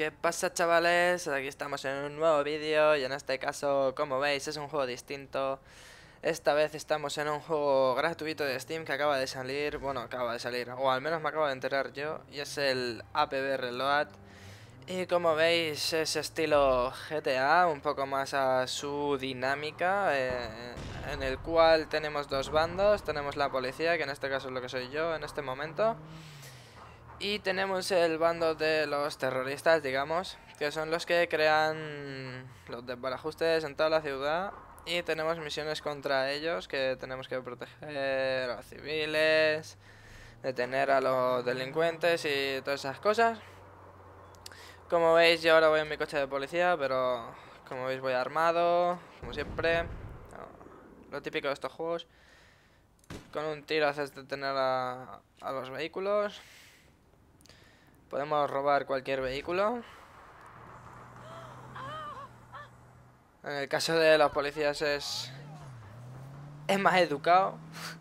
¿Qué pasa chavales? Aquí estamos en un nuevo vídeo y en este caso, como veis, es un juego distinto Esta vez estamos en un juego gratuito de Steam que acaba de salir Bueno, acaba de salir, o al menos me acabo de enterar yo Y es el APB Reload Y como veis, es estilo GTA, un poco más a su dinámica eh, En el cual tenemos dos bandos, tenemos la policía, que en este caso es lo que soy yo en este momento y tenemos el bando de los terroristas, digamos, que son los que crean los desbarajustes en toda la ciudad. Y tenemos misiones contra ellos, que tenemos que proteger a los civiles, detener a los delincuentes y todas esas cosas. Como veis, yo ahora voy en mi coche de policía, pero como veis voy armado, como siempre. Lo típico de estos juegos. Con un tiro haces detener a, a los vehículos. Podemos robar cualquier vehículo. En el caso de los policías es... Es más educado.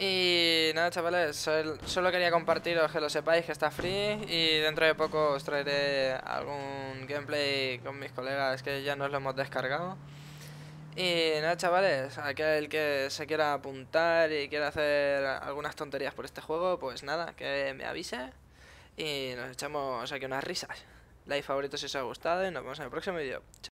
Y nada, chavales, solo quería compartiros que lo sepáis que está free y dentro de poco os traeré algún gameplay con mis colegas que ya nos lo hemos descargado. Y nada, chavales, aquel que se quiera apuntar y quiera hacer algunas tonterías por este juego, pues nada, que me avise y nos echamos aquí unas risas. Like favorito si os ha gustado y nos vemos en el próximo vídeo.